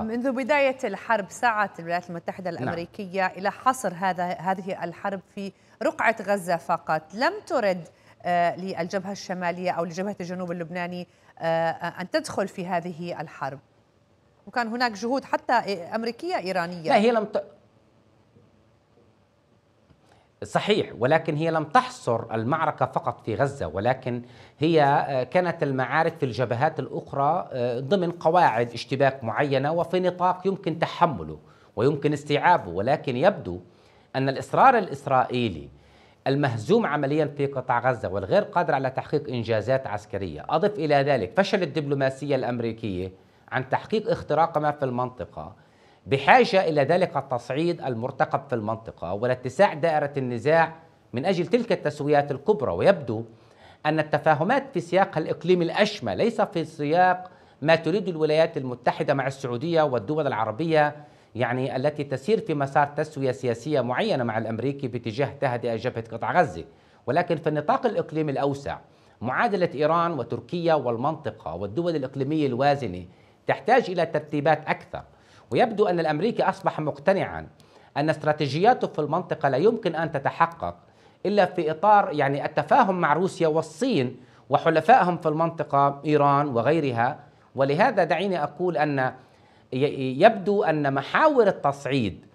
منذ بداية الحرب سعت الولايات المتحدة نعم. الأمريكية نعم. إلى حصر هذا هذه الحرب في رقعة غزة فقط لم ترد آه، للجبهة الشمالية أو لجبهة الجنوب اللبناني آه، آه، أن تدخل في هذه الحرب وكان هناك جهود حتى أمريكية إيرانية لا هي لم ت... صحيح ولكن هي لم تحصر المعركة فقط في غزة ولكن هي آه، كانت المعارك في الجبهات الأخرى آه، ضمن قواعد اشتباك معينة وفي نطاق يمكن تحمله ويمكن استيعابه ولكن يبدو أن الإصرار الإسرائيلي المهزوم عمليا في قطاع غزة والغير قادر على تحقيق إنجازات عسكرية أضف إلى ذلك فشل الدبلوماسية الأمريكية عن تحقيق اختراق ما في المنطقة بحاجة إلى ذلك التصعيد المرتقب في المنطقة والاتساع دائرة النزاع من أجل تلك التسويات الكبرى ويبدو أن التفاهمات في سياق الإقليم الأشمل ليس في سياق ما تريد الولايات المتحدة مع السعودية والدول العربية يعني التي تسير في مسار تسوية سياسية معينة مع الأمريكي باتجاه تهدئة جبهة قطاع غزة ولكن في النطاق الإقليمي الأوسع معادلة إيران وتركيا والمنطقة والدول الإقليمية الوازنة تحتاج إلى ترتيبات أكثر ويبدو أن الأمريكي أصبح مقتنعا أن استراتيجياته في المنطقة لا يمكن أن تتحقق إلا في إطار يعني التفاهم مع روسيا والصين وحلفائهم في المنطقة إيران وغيرها ولهذا دعيني أقول أن يبدو أن محاور التصعيد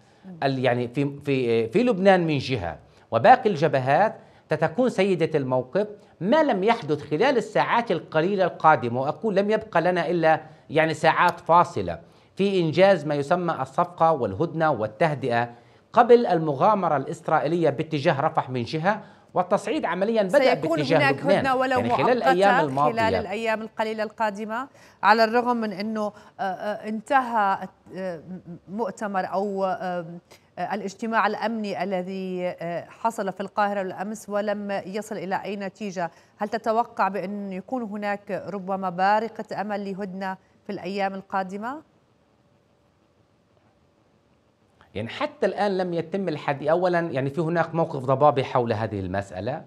يعني في في في لبنان من جهه وباقي الجبهات تتكون سيده الموقف ما لم يحدث خلال الساعات القليله القادمه واقول لم يبقى لنا الا يعني ساعات فاصله في إنجاز ما يسمى الصفقة والهدنة والتهدئة قبل المغامرة الإسرائيلية باتجاه رفح من جهة والتصعيد عمليا بدأ سيكون باتجاه هناك لبنان هدنة ولو يعني خلال الأيام الماضية خلال الأيام القليلة القادمة على الرغم من أنه آه، آه، انتهى آه، مؤتمر أو الاجتماع الأمني الذي حصل في القاهرة الأمس ولم يصل إلى أي نتيجة هل تتوقع بأن يكون هناك ربما بارقة أمل لهدنة في الأيام القادمة؟ يعني حتى الآن لم يتم الحد أولا يعني في هناك موقف ضبابي حول هذه المسألة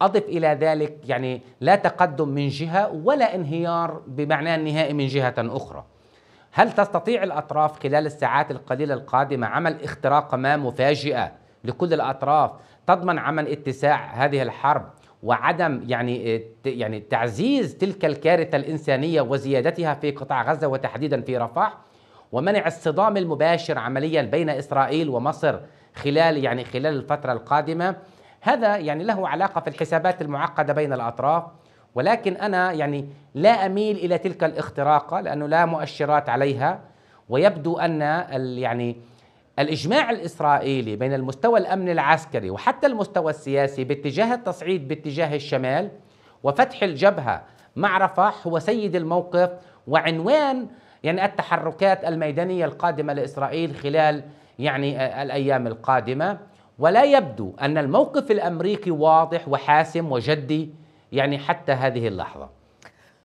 أضف إلى ذلك يعني لا تقدم من جهة ولا انهيار بمعناه النهائي من جهة أخرى هل تستطيع الأطراف خلال الساعات القليلة القادمة عمل اختراق ما مفاجئة لكل الأطراف تضمن عمل اتساع هذه الحرب وعدم يعني يعني تعزيز تلك الكارثة الإنسانية وزيادتها في قطاع غزة وتحديدا في رفح؟ ومنع الصدام المباشر عمليا بين اسرائيل ومصر خلال يعني خلال الفتره القادمه هذا يعني له علاقه في الحسابات المعقده بين الاطراف ولكن انا يعني لا اميل الى تلك الاختراقه لانه لا مؤشرات عليها ويبدو ان يعني الاجماع الاسرائيلي بين المستوى الامن العسكري وحتى المستوى السياسي باتجاه التصعيد باتجاه الشمال وفتح الجبهه مع رفح هو سيد الموقف وعنوان يعني التحركات الميدانية القادمة لإسرائيل خلال يعني آه، الأيام القادمة ولا يبدو أن الموقف الأمريكي واضح وحاسم وجدي يعني حتى هذه اللحظة